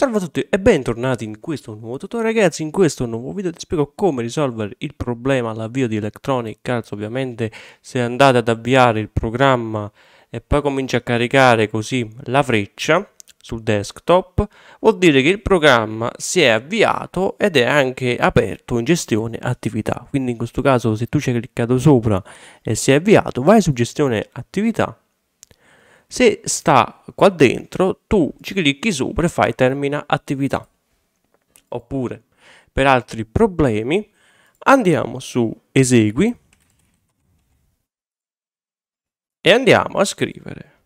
Salve a tutti e bentornati in questo nuovo tutorial ragazzi, in questo nuovo video ti spiego come risolvere il problema all'avvio di Electronic Arts ovviamente se andate ad avviare il programma e poi comincia a caricare così la freccia sul desktop vuol dire che il programma si è avviato ed è anche aperto in gestione attività quindi in questo caso se tu ci hai cliccato sopra e si è avviato vai su gestione attività se sta qua dentro, tu ci clicchi sopra e fai termina attività. Oppure, per altri problemi, andiamo su esegui e andiamo a scrivere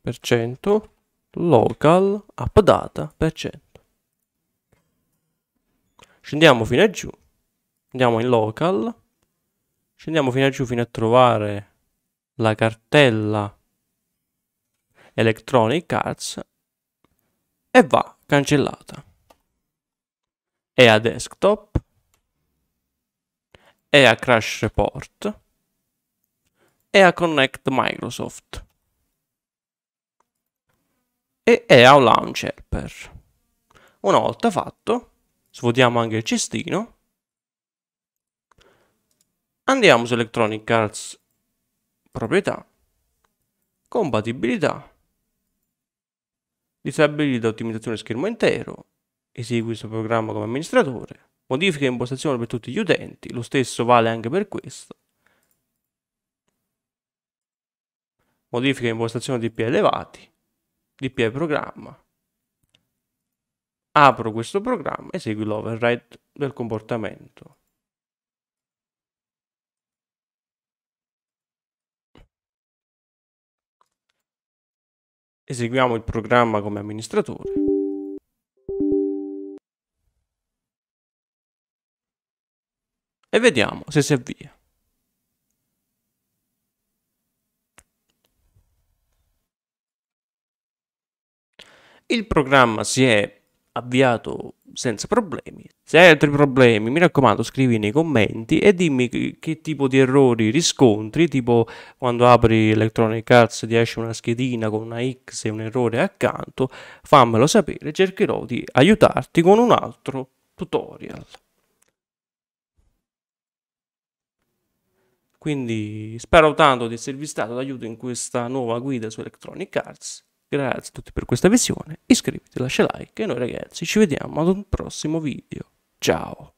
per percento local appdata per percento. Scendiamo fino a giù, andiamo in local, scendiamo fino a giù fino a trovare la cartella Electronic Arts e va cancellata. È a desktop, è a Crash Report, è a Connect Microsoft e è a Launch Helper. Una volta fatto, svuotiamo anche il cestino, andiamo su Electronic Arts proprietà, compatibilità disabilita l'ottimizzazione schermo intero, esegui questo programma come amministratore, modifica impostazione per tutti gli utenti, lo stesso vale anche per questo, modifica impostazione DP elevati, DP programma, apro questo programma, e esegui l'override del comportamento. Eseguiamo il programma come amministratore. E vediamo se si avvia. Il programma si è avviato senza problemi. Se hai altri problemi, mi raccomando, scrivi nei commenti e dimmi che, che tipo di errori riscontri, tipo quando apri Electronic Arts ti esce una schedina con una X e un errore accanto, fammelo sapere, cercherò di aiutarti con un altro tutorial. Quindi spero tanto di esservi stato d'aiuto in questa nuova guida su Electronic Arts Grazie a tutti per questa visione, iscriviti, lascia like e noi ragazzi ci vediamo ad un prossimo video. Ciao!